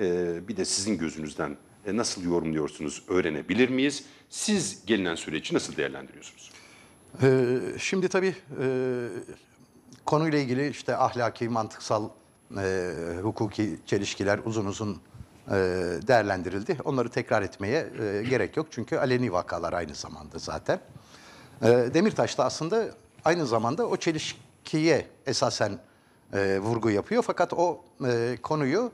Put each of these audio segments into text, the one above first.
Ee, bir de sizin gözünüzden e, nasıl yorumluyorsunuz öğrenebilir miyiz? Siz gelinen süreci nasıl değerlendiriyorsunuz? Ee, şimdi tabii e, konuyla ilgili işte ahlaki, mantıksal, e, hukuki çelişkiler uzun uzun değerlendirildi. Onları tekrar etmeye gerek yok çünkü aleni vakalar aynı zamanda zaten. E, Demirtaş da aslında aynı zamanda o çelişkiye esasen vurgu yapıyor fakat o konuyu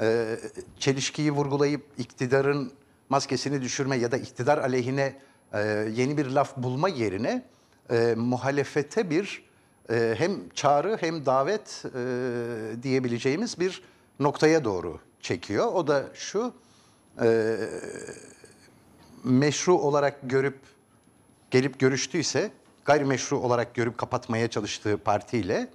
e, çelişkiyi vurgulayıp iktidarın maskesini düşürme ya da iktidar aleyhine e, yeni bir laf bulma yerine e, muhalefete bir e, hem çağrı hem davet e, diyebileceğimiz bir noktaya doğru çekiyor. O da şu, e, meşru olarak görüp gelip görüştüyse gayrimeşru olarak görüp kapatmaya çalıştığı partiyle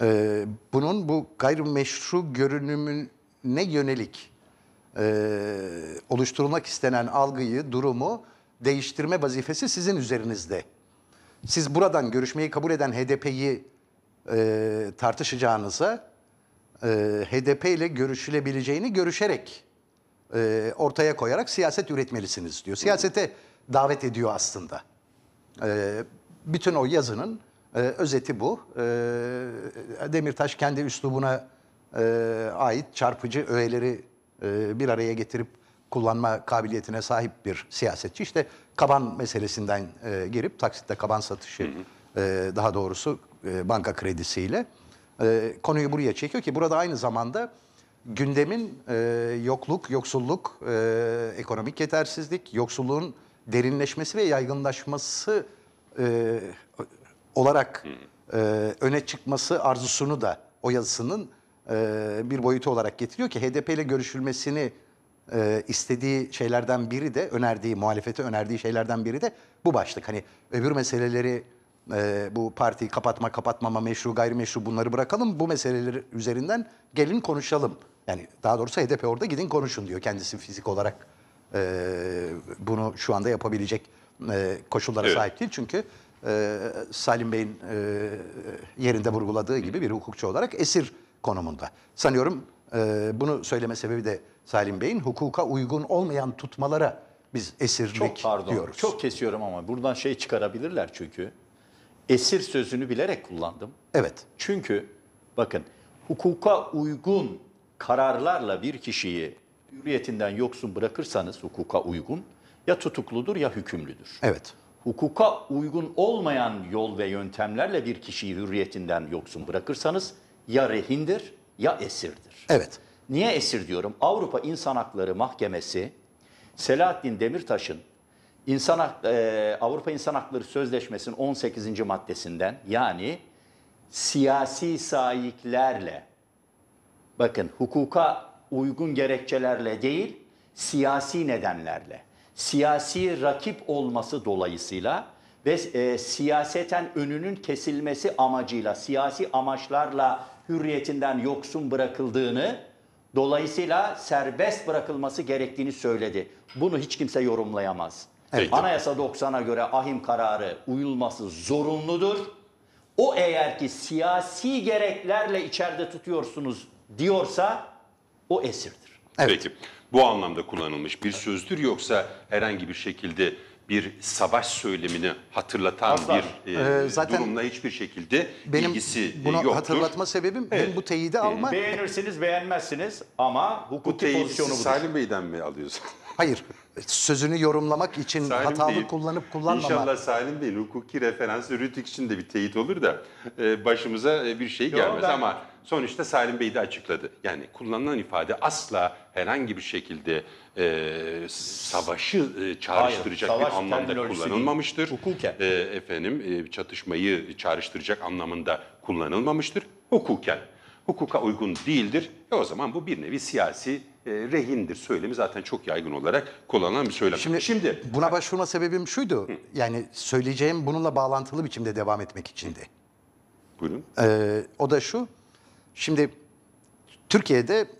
e, bunun bu gayrimeşru görünümün ne yönelik e, oluşturulmak istenen algıyı, durumu değiştirme vazifesi sizin üzerinizde. Siz buradan görüşmeyi kabul eden HDP'yi e, tartışacağınıza e, HDP ile görüşülebileceğini görüşerek e, ortaya koyarak siyaset üretmelisiniz diyor. Siyasete davet ediyor aslında. E, bütün o yazının e, özeti bu. E, Demirtaş kendi üslubuna e, ait çarpıcı öğeleri e, bir araya getirip kullanma kabiliyetine sahip bir siyasetçi. İşte kaban meselesinden e, girip taksitte kaban satışı hı hı. E, daha doğrusu e, banka kredisiyle e, konuyu buraya çekiyor ki burada aynı zamanda gündemin e, yokluk, yoksulluk, e, ekonomik yetersizlik, yoksulluğun derinleşmesi ve yaygınlaşması e, olarak e, öne çıkması arzusunu da o yazısının e, bir boyutu olarak getiriyor ki HDP ile görüşülmesini e, istediği şeylerden biri de önerdiği muhalefete önerdiği şeylerden biri de bu başlık. Hani öbür meseleleri e, bu partiyi kapatma kapatmama meşru gayrimeşru bunları bırakalım bu meseleleri üzerinden gelin konuşalım. Yani daha doğrusu HDP orada gidin konuşun diyor kendisi fizik olarak bunu şu anda yapabilecek koşullara evet. sahip değil. Çünkü Salim Bey'in yerinde vurguladığı gibi bir hukukçu olarak esir konumunda. Sanıyorum e, bunu söyleme sebebi de Salim Bey'in hukuka uygun olmayan tutmalara biz esirlik çok pardon, diyoruz. Çok kesiyorum ama buradan şey çıkarabilirler çünkü. Esir sözünü bilerek kullandım. Evet. Çünkü bakın hukuka uygun kararlarla bir kişiyi hürriyetinden yoksun bırakırsanız hukuka uygun ya tutukludur ya hükümlüdür. Evet. Hukuka uygun olmayan yol ve yöntemlerle bir kişiyi hürriyetinden yoksun bırakırsanız ya rehindir ya esirdir. Evet. Niye esir diyorum? Avrupa İnsan Hakları Mahkemesi Selahattin Demirtaş'ın İnsan e, Avrupa İnsan Hakları Sözleşmesi'nin 18. maddesinden yani siyasi sahiplerle bakın hukuka uygun gerekçelerle değil siyasi nedenlerle siyasi rakip olması dolayısıyla ve e, siyaseten önünün kesilmesi amacıyla siyasi amaçlarla hürriyetinden yoksun bırakıldığını, dolayısıyla serbest bırakılması gerektiğini söyledi. Bunu hiç kimse yorumlayamaz. Evet. Anayasa 90'a göre ahim kararı uyulması zorunludur. O eğer ki siyasi gereklerle içeride tutuyorsunuz diyorsa o esirdir. Evet. Peki bu anlamda kullanılmış bir sözdür yoksa herhangi bir şekilde bir savaş söylemini hatırlatan Asla. bir e, ee, zaten durumla hiçir şekilde benim ilgisi e, bunu yoktur. hatırlatma sebebim evet. benim bu teyidi e, alma. Beğenirsiniz beğenmezsiniz ama hukuki bu pozisyonu budur. Salim Bey'den mi alıyorsun? Hayır. Sözünü yorumlamak için Salim hatalı Bey, kullanıp kullanmamak. İnşallah Salim Bey'in hukuki referansı Rütük için de bir teyit olur da e, başımıza bir şey Yo, gelmez ben... ama sonuçta Salim Bey de açıkladı. Yani kullanılan ifade asla herhangi bir şekilde e, savaşı e, çağrıştıracak Hayır, savaş bir anlamda kullanılmamıştır. Değil, hukuken. E, efendim e, çatışmayı çağrıştıracak anlamında kullanılmamıştır. Hukuken. Hukuka uygun değildir. E o zaman bu bir nevi siyasi e, rehindir söylemi zaten çok yaygın olarak kullanılan bir söylem. Şimdi, Şimdi buna başvurma sebebim şuydu. Hı. Yani söyleyeceğim bununla bağlantılı biçimde devam etmek içindi. Buyurun. Ee, o da şu. Şimdi Türkiye'de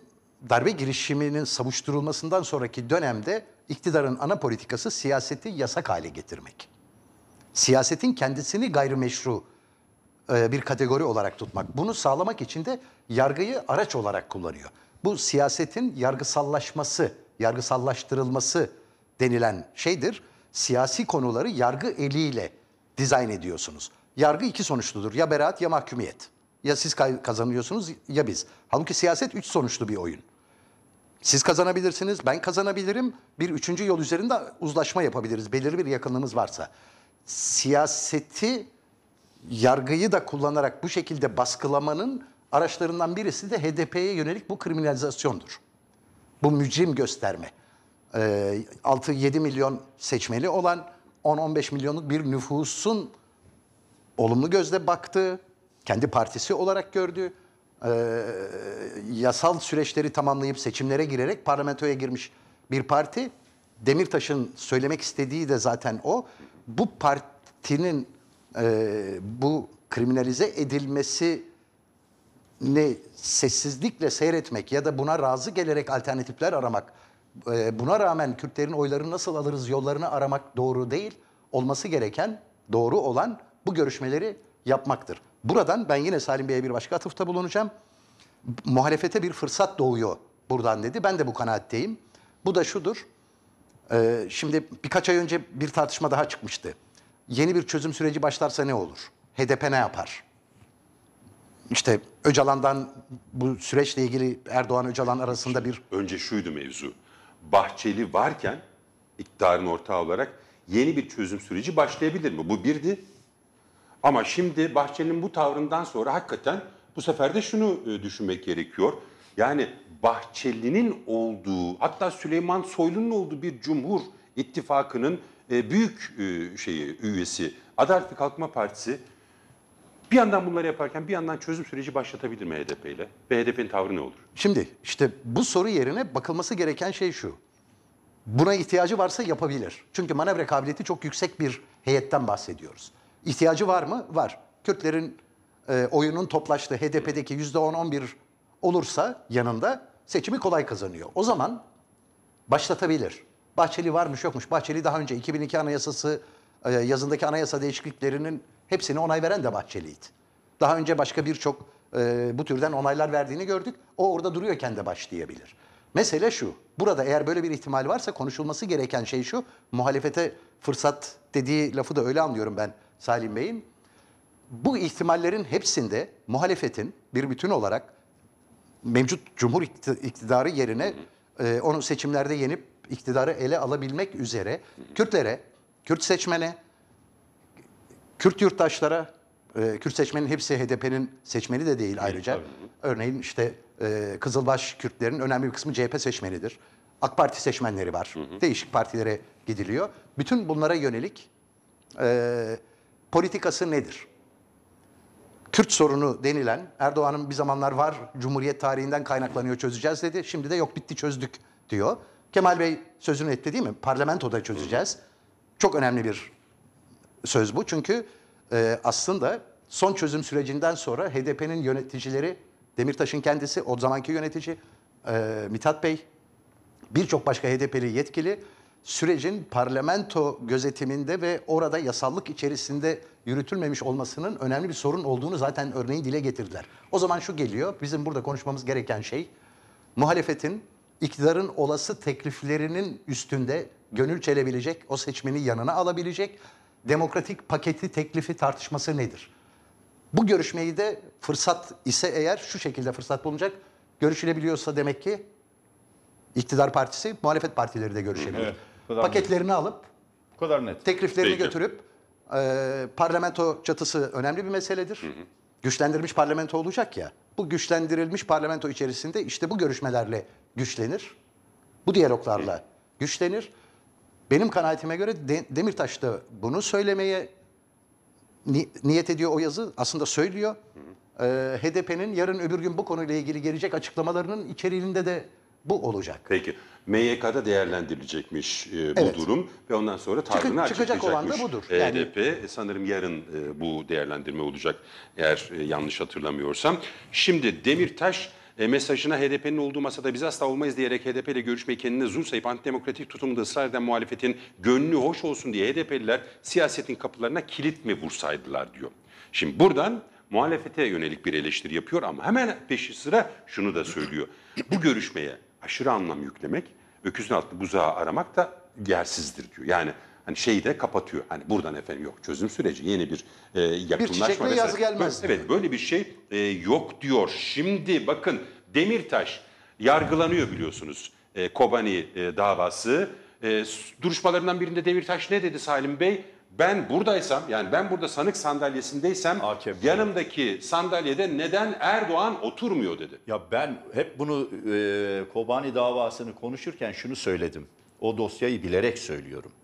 darbe girişiminin savuşturulmasından sonraki dönemde iktidarın ana politikası siyaseti yasak hale getirmek. Siyasetin kendisini gayrimeşru e, bir kategori olarak tutmak. Bunu sağlamak için de yargıyı araç olarak kullanıyor. Bu siyasetin yargısallaşması, yargısallaştırılması denilen şeydir. Siyasi konuları yargı eliyle dizayn ediyorsunuz. Yargı iki sonuçludur. Ya beraat ya mahkumiyet. Ya siz kazanıyorsunuz ya biz. Halbuki siyaset üç sonuçlu bir oyun. Siz kazanabilirsiniz, ben kazanabilirim. Bir üçüncü yol üzerinde uzlaşma yapabiliriz. Belirli bir yakınlığımız varsa. Siyaseti, yargıyı da kullanarak bu şekilde baskılamanın araçlarından birisi de HDP'ye yönelik bu kriminalizasyondur. Bu mücrim gösterme. E, ee, 6-7 milyon seçmeli olan 10-15 milyonluk bir nüfusun olumlu gözle baktığı, kendi partisi olarak gördü. Ee, yasal süreçleri tamamlayıp seçimlere girerek parlamentoya girmiş bir parti. Demirtaş'ın söylemek istediği de zaten o. Bu partinin e, bu kriminalize edilmesi ne sessizlikle seyretmek ya da buna razı gelerek alternatifler aramak, e, buna rağmen Kürtlerin oylarını nasıl alırız yollarını aramak doğru değil. Olması gereken, doğru olan bu görüşmeleri yapmaktır. Buradan ben yine Salim Bey'e bir başka atıfta bulunacağım. Muhalefete bir fırsat doğuyor buradan dedi. Ben de bu kanaatteyim. Bu da şudur. Ee, şimdi birkaç ay önce bir tartışma daha çıkmıştı. Yeni bir çözüm süreci başlarsa ne olur? HDP ne yapar? İşte Öcalan'dan bu süreçle ilgili Erdoğan Öcalan arasında bir... Önce şuydu mevzu. Bahçeli varken iktidarın ortağı olarak yeni bir çözüm süreci başlayabilir mi? Bu birdi. Ama şimdi Bahçeli'nin bu tavrından sonra hakikaten bu sefer de şunu e, düşünmek gerekiyor. Yani Bahçeli'nin olduğu hatta Süleyman Soylu'nun olduğu bir Cumhur ittifakının e, büyük e, şeyi üyesi Adalet ve Kalkınma Partisi bir yandan bunları yaparken bir yandan çözüm süreci başlatabilir mi HDP ile? Ve HDP'nin tavrı ne olur? Şimdi işte bu soru yerine bakılması gereken şey şu. Buna ihtiyacı varsa yapabilir. Çünkü manevra kabiliyeti çok yüksek bir heyetten bahsediyoruz. İhtiyacı var mı? Var. Kürtlerin e, oyunun toplaştığı HDP'deki %10-11 olursa yanında seçimi kolay kazanıyor. O zaman başlatabilir. Bahçeli varmış yokmuş. Bahçeli daha önce 2002 anayasası e, yazındaki anayasa değişikliklerinin hepsini onay veren de Bahçeli'ydi. Daha önce başka birçok e, bu türden onaylar verdiğini gördük. O orada duruyorken de başlayabilir. Mesele şu, burada eğer böyle bir ihtimal varsa konuşulması gereken şey şu, muhalefete fırsat dediği lafı da öyle anlıyorum ben Salim Bey'in. Bu ihtimallerin hepsinde muhalefetin bir bütün olarak mevcut cumhur iktidarı yerine e, onu seçimlerde yenip iktidarı ele alabilmek üzere Kürtlere, Kürt seçmene, Kürt yurttaşlara, e, Kürt seçmenin hepsi HDP'nin seçmeni de değil ayrıca. Örneğin işte e, Kızılbaş Kürtlerin önemli bir kısmı CHP seçmenidir. AK Parti seçmenleri var. Hı hı. Değişik partilere gidiliyor. Bütün bunlara yönelik e, politikası nedir? Kürt sorunu denilen Erdoğan'ın bir zamanlar var Cumhuriyet tarihinden kaynaklanıyor çözeceğiz dedi. Şimdi de yok bitti çözdük diyor. Kemal Bey sözünü etti değil mi? Parlamentoda çözeceğiz. Çok önemli bir söz bu. Çünkü e, aslında son çözüm sürecinden sonra HDP'nin yöneticileri Demirtaş'ın kendisi, o zamanki yönetici e, Mithat Bey, birçok başka HDP'li yetkili sürecin parlamento gözetiminde ve orada yasallık içerisinde yürütülmemiş olmasının önemli bir sorun olduğunu zaten örneğin dile getirdiler. O zaman şu geliyor, bizim burada konuşmamız gereken şey muhalefetin iktidarın olası tekliflerinin üstünde gönül çelebilecek, o seçmeni yanına alabilecek demokratik paketi teklifi tartışması nedir? Bu görüşmeyi de fırsat ise eğer şu şekilde fırsat bulunacak, görüşülebiliyorsa demek ki iktidar partisi, muhalefet partileri de görüşebilir. Evet kadar paketlerini net. alıp Bu kadar net. tekliflerini Peki. götürüp e, parlamento çatısı önemli bir meseledir. Hı hı. Güçlendirilmiş parlamento olacak ya. Bu güçlendirilmiş parlamento içerisinde işte bu görüşmelerle güçlenir. Bu diyaloglarla hı. güçlenir. Benim kanaatime göre De Demirtaş da bunu söylemeye ni niyet ediyor o yazı. Aslında söylüyor. Hı hı. Ee, HDP'nin yarın öbür gün bu konuyla ilgili gelecek açıklamalarının içeriğinde de bu olacak. Peki. MYK'da değerlendirilecekmiş e, bu Evet. durum ve ondan sonra tavrını Çıkı- çıkacak olan da budur. E yani- HDP e, sanırım yarın e, bu değerlendirme olacak eğer e, yanlış hatırlamıyorsam. Şimdi Demirtaş e, mesajına HDP'nin olduğu masada biz asla olmayız diyerek HDP ile görüşmeyi kendine zul sayıp antidemokratik tutumunda ısrar eden muhalefetin gönlü hoş olsun diye HDP'liler siyasetin kapılarına kilit mi vursaydılar diyor. Şimdi buradan muhalefete yönelik bir eleştiri yapıyor ama hemen peşi sıra şunu da söylüyor. Bu görüşmeye aşırı anlam yüklemek, öküzün altında buzağı aramak da yersizdir diyor. Yani hani şeyi de kapatıyor. Hani buradan efendim yok çözüm süreci yeni bir e, yakınlaşma. Bir çiçekle yaz gelmez. Böyle, evet böyle bir şey e, yok diyor. Şimdi bakın Demirtaş yargılanıyor biliyorsunuz. E, Kobani e, davası. E, duruşmalarından birinde Demirtaş ne dedi Salim Bey? Ben buradaysam yani ben burada sanık sandalyesindeysem AKP. yanımdaki sandalyede neden Erdoğan oturmuyor dedi. Ya ben hep bunu e, Kobani davasını konuşurken şunu söyledim. O dosyayı bilerek söylüyorum.